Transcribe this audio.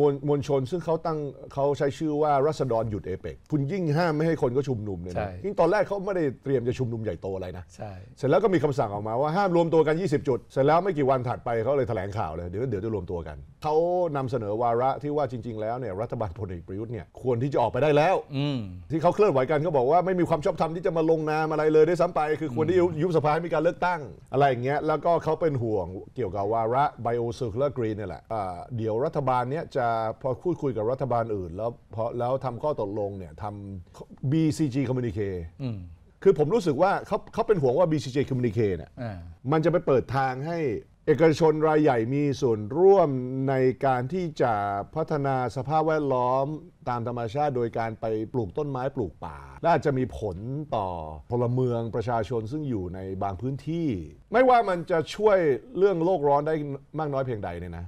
มวลมวลชนซึ่งเขาตั้งเขาใช้ชื่อว่ารัศดรหยุดเอเปกคุณยิ่งห้ามไม่ให้คนก็ชุมนุมเนี่ยใช่ยิ่งตอนแรกเขาไม่ได้เตรียมจะชุมนุมใหญ่โตอะไรนะใช่เสร็จแล้วก็มีคำสั่งออกมาว่าห้ามรวมตัวกัน 20 จุดเสร็จแล้วไม่กี่วันถัดไปเขาเลยแถลงข่าวเลยเดี๋ยวเดี๋ยวจะรวมตัวกัน เขานำเสนอวาระที่ว่าจริงๆแล้วเนี่ย รัฐบาลพลเอกประยุทธ์เนี่ยควรที่จะออกไปได้แล้วอที่เขาเคลื่อนไหวกันเขาบอกว่าไม่มีความชอบธรรมที่จะมาลงนามอะไรเลยได้ซ้ำไปคือควรที่ยุบสภาให้มีการเลือกตั้งอะไรอย่างเงี้ยแล้วก็เขาเป็นห่วงเกี่ยวกับวาระไบโอซอคลกรีนเนี่ยแหละเดี๋ยวรัฐบาลเนี้ยจะะพอคุยคุยกับรัฐบาลอื่น แล้วพอแล้วทำข้อตกลงเนี่ยทำ BCG Communique คือผมรู้สึกว่าเขาเขาเป็นห่วงว่า BCG Communique เนี่ยมันจะไปเปิดทางให้เอกชนรายใหญ่มีส่วนร่วมในการที่จะพัฒนาสภาพแวดล้อมตามธรรมชาติโดยการไปปลูกต้นไม้ปลูกป่าและอาจจะมีผลต่อพลเมืองประชาชนซึ่งอยู่ในบางพื้นที่ ไม่ว่ามันจะช่วยเรื่องโลกร้อนได้มากน้อยเพียงใดเนี่ยนะ